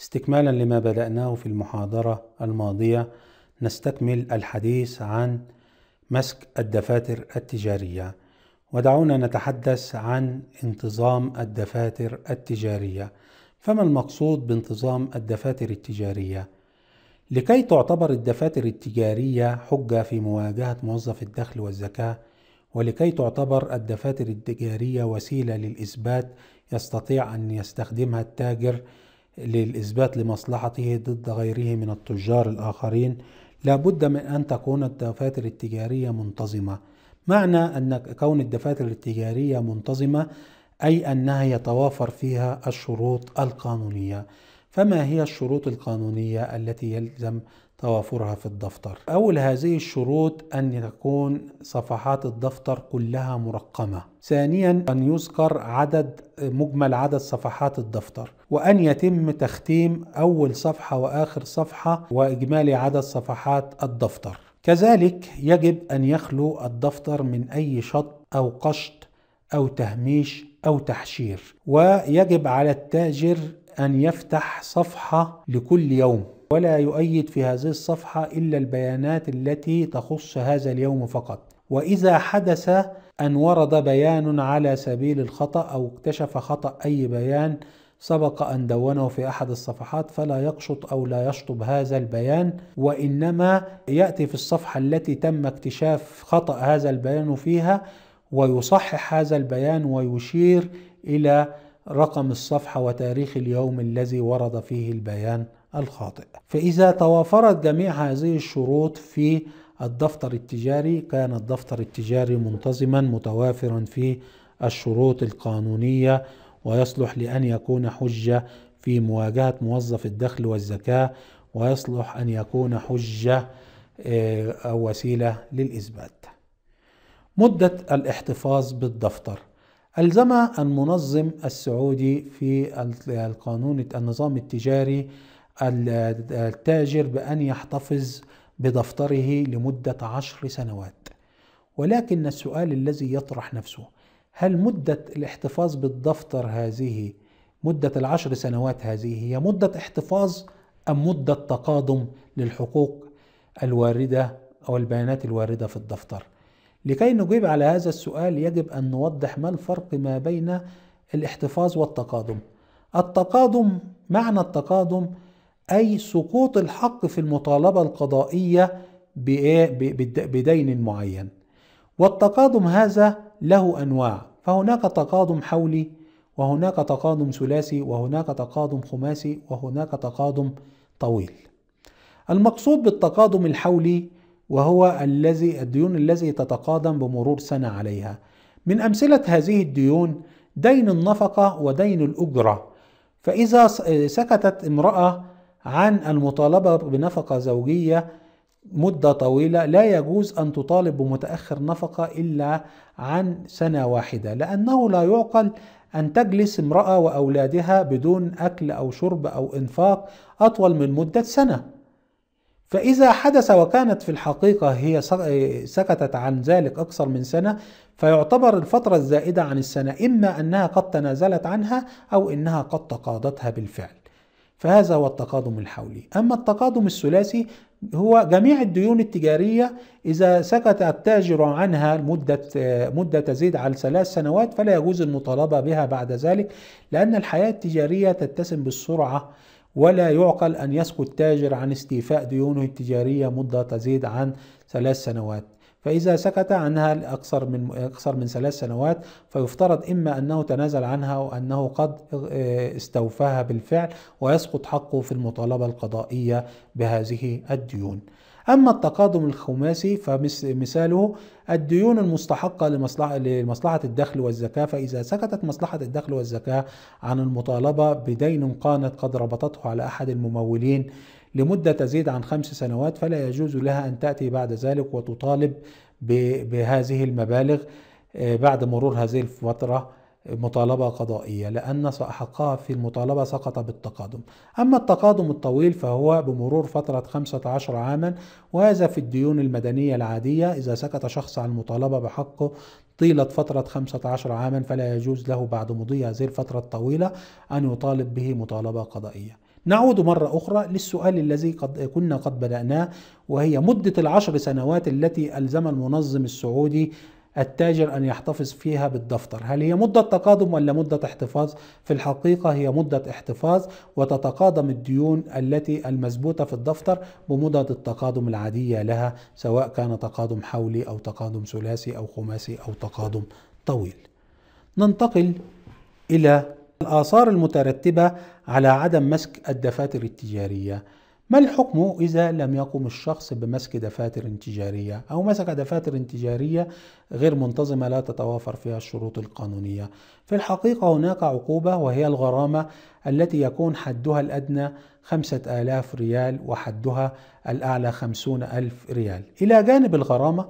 استكمالا لما بدأناه في المحاضرة الماضية نستكمل الحديث عن مسك الدفاتر التجارية ودعونا نتحدث عن انتظام الدفاتر التجارية فما المقصود بانتظام الدفاتر التجارية؟ لكي تعتبر الدفاتر التجارية حجة في مواجهة موظف الدخل والزكاة ولكي تعتبر الدفاتر التجارية وسيلة للإثبات يستطيع أن يستخدمها التاجر للإثبات لمصلحته ضد غيره من التجار الآخرين لابد من أن تكون الدفاتر التجارية منتظمة معنى أن كون الدفاتر التجارية منتظمة أي أنها يتوافر فيها الشروط القانونية فما هي الشروط القانونية التي يلزم توافرها في الدفتر أول هذه الشروط أن تكون صفحات الدفتر كلها مرقمة ثانيا أن يذكر عدد مجمل عدد صفحات الدفتر وأن يتم تختيم أول صفحة وآخر صفحة وإجمالي عدد صفحات الدفتر كذلك يجب أن يخلو الدفتر من أي شط أو قشط أو تهميش أو تحشير ويجب على التاجر أن يفتح صفحة لكل يوم ولا يؤيد في هذه الصفحة إلا البيانات التي تخص هذا اليوم فقط وإذا حدث أن ورد بيان على سبيل الخطأ أو اكتشف خطأ أي بيان سبق أن دونه في أحد الصفحات فلا يقشط أو لا يشطب هذا البيان وإنما يأتي في الصفحة التي تم اكتشاف خطأ هذا البيان فيها ويصحح هذا البيان ويشير إلى رقم الصفحة وتاريخ اليوم الذي ورد فيه البيان الخاطئ فإذا توافرت جميع هذه الشروط في الدفتر التجاري كان الدفتر التجاري منتظما متوافرا في الشروط القانونية ويصلح لأن يكون حجة في مواجهة موظف الدخل والزكاة ويصلح أن يكون حجة آه، أو وسيلة للإثبات مدة الاحتفاظ بالدفتر ألزم المنظم السعودي في القانون النظام التجاري التاجر بأن يحتفظ بدفتره لمدة عشر سنوات ولكن السؤال الذي يطرح نفسه هل مدة الاحتفاظ بالدفتر هذه مدة العشر سنوات هذه هي مدة احتفاظ أم مدة تقادم للحقوق الواردة أو البيانات الواردة في الدفتر لكي نجيب على هذا السؤال يجب أن نوضح ما الفرق ما بين الاحتفاظ والتقادم التقادم معنى التقادم أي سقوط الحق في المطالبة القضائية بدين معين والتقادم هذا له أنواع فهناك تقادم حولي وهناك تقادم ثلاثي وهناك تقادم خماسي وهناك تقادم طويل المقصود بالتقادم الحولي وهو الذي الديون الذي تتقادم بمرور سنة عليها من أمثلة هذه الديون دين النفقة ودين الأجرة فإذا سكتت امرأة عن المطالبة بنفقة زوجية مدة طويلة لا يجوز أن تطالب بمتأخر نفقة إلا عن سنة واحدة لأنه لا يعقل أن تجلس امرأة وأولادها بدون أكل أو شرب أو إنفاق أطول من مدة سنة فإذا حدث وكانت في الحقيقة هي سكتت عن ذلك أكثر من سنة فيعتبر الفترة الزائدة عن السنة إما أنها قد تنازلت عنها أو أنها قد تقاضتها بالفعل فهذا هو التقادم الحولي أما التقادم الثلاثي هو جميع الديون التجارية إذا سكت التاجر عنها مدة مدة تزيد على ثلاث سنوات فلا يجوز المطالبة بها بعد ذلك لأن الحياة التجارية تتسم بالسرعة ولا يعقل أن يسكت تاجر عن استيفاء ديونه التجارية مدة تزيد عن ثلاث سنوات فإذا سكت عنها لأكثر من أكثر من ثلاث سنوات فيفترض إما أنه تنازل عنها أو أنه قد آه، استوفاها بالفعل ويسقط حقه في المطالبة القضائية بهذه الديون. أما التقادم الخماسي فمثاله الديون المستحقة لمصلحة, لمصلحة الدخل والزكاة فإذا سكتت مصلحة الدخل والزكاة عن المطالبة بدين قانت قد ربطته على أحد الممولين لمدة تزيد عن خمس سنوات فلا يجوز لها أن تأتي بعد ذلك وتطالب بهذه المبالغ آه، بعد مرور هذه الفترة مطالبة قضائية لأن حقها في المطالبة سقط بالتقادم أما التقادم الطويل فهو بمرور فترة 15 عاما وهذا في الديون المدنية العادية إذا سكت شخص عن المطالبة بحقه طيلة فترة 15 عاما فلا يجوز له بعد مضي هذه الفترة الطويلة أن يطالب به مطالبة قضائية نعود مرة أخرى للسؤال الذي قد كنا قد بدأناه وهي مدة العشر سنوات التي ألزم المنظم السعودي التاجر أن يحتفظ فيها بالدفتر هل هي مدة تقادم ولا مدة احتفاظ في الحقيقة هي مدة احتفاظ وتتقادم الديون التي المثبوتة في الدفتر بمدة التقادم العادية لها سواء كان تقادم حولي أو تقادم ثلاثي أو خماسي أو تقادم طويل ننتقل إلى الآثار المترتبة على عدم مسك الدفاتر التجارية ما الحكم إذا لم يقم الشخص بمسك دفاتر تجارية أو مسك دفاتر تجارية غير منتظمة لا تتوافر فيها الشروط القانونية في الحقيقة هناك عقوبة وهي الغرامة التي يكون حدها الأدنى خمسة آلاف ريال وحدها الأعلى خمسون ألف ريال إلى جانب الغرامة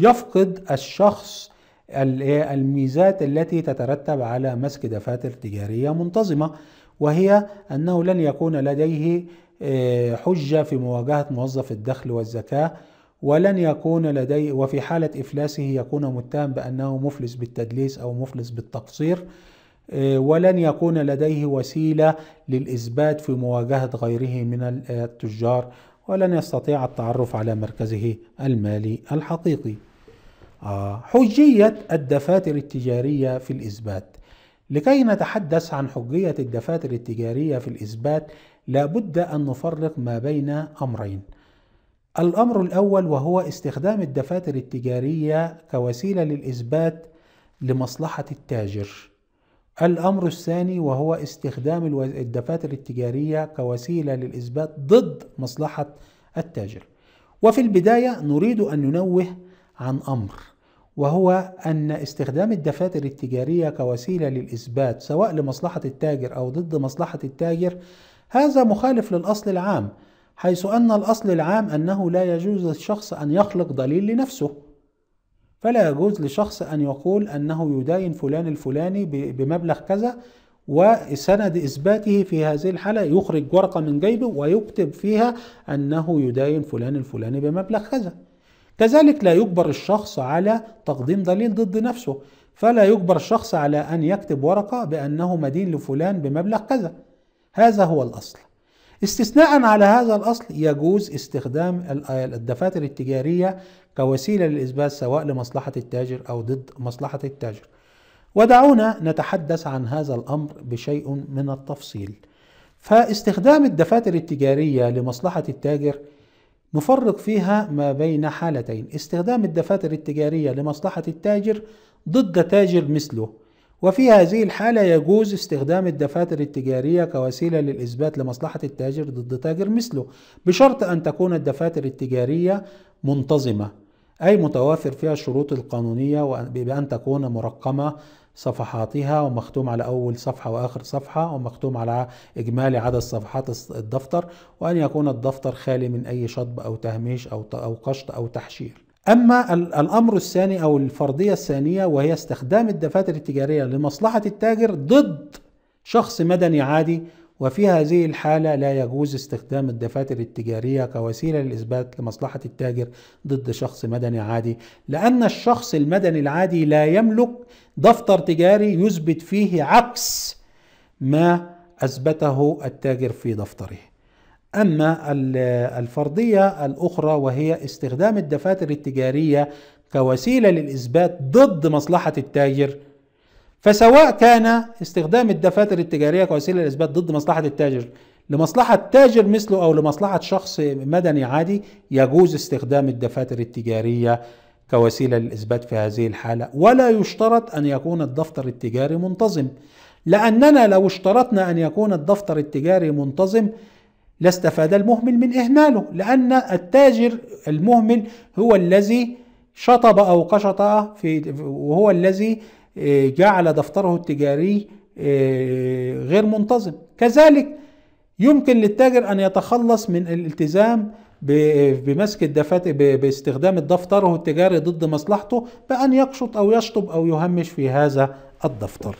يفقد الشخص الميزات التي تترتب على مسك دفاتر تجارية منتظمة وهي أنه لن يكون لديه آه، حجة في مواجهة موظف الدخل والزكاة ولن يكون لديه وفي حالة إفلاسه يكون متهم بأنه مفلس بالتدليس أو مفلس بالتقصير آه، ولن يكون لديه وسيلة للإثبات في مواجهة غيره من التجار ولن يستطيع التعرف على مركزه المالي الحقيقي آه، حجية الدفاتر التجارية في الإثبات لكي نتحدث عن حجية الدفاتر التجارية في الإثبات لابد أن نفرق ما بين أمرين الأمر الأول وهو استخدام الدفاتر التجارية كوسيلة للإثبات لمصلحة التاجر الأمر الثاني وهو استخدام الدفاتر التجارية كوسيلة للإثبات ضد مصلحة التاجر وفي البداية نريد أن ننوه عن أمر وهو أن استخدام الدفاتر التجارية كوسيلة للإثبات سواء لمصلحة التاجر أو ضد مصلحة التاجر هذا مخالف للأصل العام حيث أن الأصل العام أنه لا يجوز للشخص أن يخلق دليل لنفسه فلا يجوز لشخص أن يقول أنه يداين فلان الفلاني بمبلغ كذا وسند إثباته في هذه الحالة يخرج ورقة من جيبه ويكتب فيها أنه يداين فلان الفلاني بمبلغ كذا كذلك لا يجبر الشخص على تقديم دليل ضد نفسه فلا يجبر الشخص على أن يكتب ورقة بأنه مدين لفلان بمبلغ كذا هذا هو الأصل استثناء على هذا الأصل يجوز استخدام الدفاتر التجارية كوسيلة للإثبات سواء لمصلحة التاجر أو ضد مصلحة التاجر ودعونا نتحدث عن هذا الأمر بشيء من التفصيل فاستخدام الدفاتر التجارية لمصلحة التاجر نفرق فيها ما بين حالتين استخدام الدفاتر التجارية لمصلحة التاجر ضد تاجر مثله وفي هذه الحالة يجوز استخدام الدفاتر التجارية كوسيلة للإثبات لمصلحة التاجر ضد تاجر مثله بشرط أن تكون الدفاتر التجارية منتظمة أي متوافر فيها الشروط القانونية بأن تكون مرقمة صفحاتها ومختوم على أول صفحة وآخر صفحة ومختوم على إجمالي عدد صفحات الدفتر وأن يكون الدفتر خالي من أي شطب أو تهميش أو أو قشط أو تحشير. أما الأمر الثاني أو الفرضية الثانية وهي استخدام الدفاتر التجارية لمصلحة التاجر ضد شخص مدني عادي وفي هذه الحالة لا يجوز استخدام الدفاتر التجارية كوسيلة للإثبات لمصلحة التاجر ضد شخص مدني عادي لأن الشخص المدني العادي لا يملك دفتر تجاري يثبت فيه عكس ما اثبته التاجر في دفتره اما الفرضيه الاخرى وهي استخدام الدفاتر التجاريه كوسيله للاثبات ضد مصلحه التاجر فسواء كان استخدام الدفاتر التجاريه كوسيله للاثبات ضد مصلحه التاجر لمصلحه تاجر مثله او لمصلحه شخص مدني عادي يجوز استخدام الدفاتر التجاريه كوسيله للاثبات في هذه الحاله ولا يشترط ان يكون الدفتر التجاري منتظم لاننا لو اشترطنا ان يكون الدفتر التجاري منتظم لاستفاد المهمل من اهماله لان التاجر المهمل هو الذي شطب او قشط في وهو الذي آه، جعل دفتره التجاري آه، غير منتظم كذلك يمكن للتاجر ان يتخلص من الالتزام بمسك الدفاتر باستخدام الدفتره التجاري ضد مصلحته بأن يقشط أو يشطب أو يهمش في هذا الدفتر